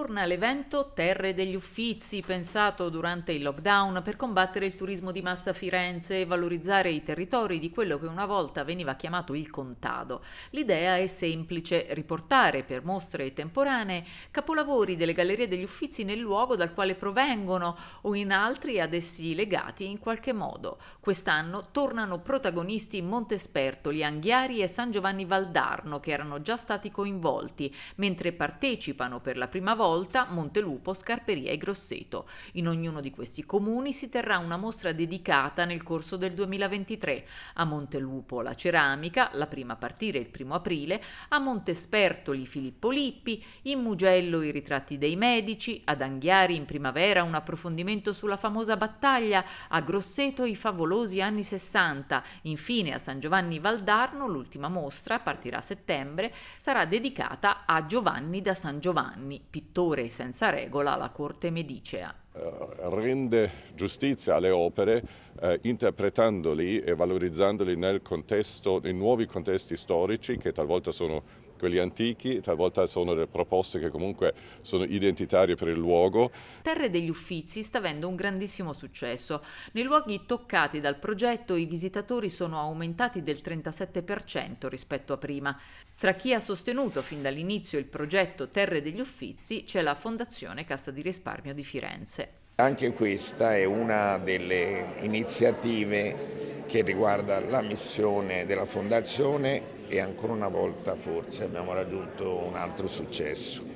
Torna l'evento Terre degli Uffizi, pensato durante il lockdown per combattere il turismo di massa a Firenze e valorizzare i territori di quello che una volta veniva chiamato il contado. L'idea è semplice, riportare per mostre temporanee capolavori delle gallerie degli Uffizi nel luogo dal quale provengono o in altri ad essi legati in qualche modo. Quest'anno tornano protagonisti Montespertoli, Anghiari e San Giovanni Valdarno che erano già stati coinvolti, mentre partecipano per la prima volta Volta, Montelupo, Scarperia e Grosseto. In ognuno di questi comuni si terrà una mostra dedicata nel corso del 2023. A Montelupo la ceramica, la prima a partire il primo aprile, a Montespertoli Filippo Lippi, in Mugello i ritratti dei medici, ad Anghiari in primavera un approfondimento sulla famosa battaglia, a Grosseto i favolosi anni 60, infine a San Giovanni Valdarno l'ultima mostra, partirà a settembre, sarà dedicata a Giovanni da San Giovanni, pittore autore senza regola la Corte Medicea. Ah. Eh, rende giustizia alle opere eh, interpretandoli e valorizzandoli nel contesto, nei nuovi contesti storici che talvolta sono quelli antichi, talvolta sono delle proposte che comunque sono identitarie per il luogo. Terre degli Uffizi sta avendo un grandissimo successo. Nei luoghi toccati dal progetto i visitatori sono aumentati del 37% rispetto a prima. Tra chi ha sostenuto fin dall'inizio il progetto Terre degli Uffizi c'è la Fondazione Cassa di Risparmio di Firenze. Anche questa è una delle iniziative che riguarda la missione della Fondazione e ancora una volta forse abbiamo raggiunto un altro successo.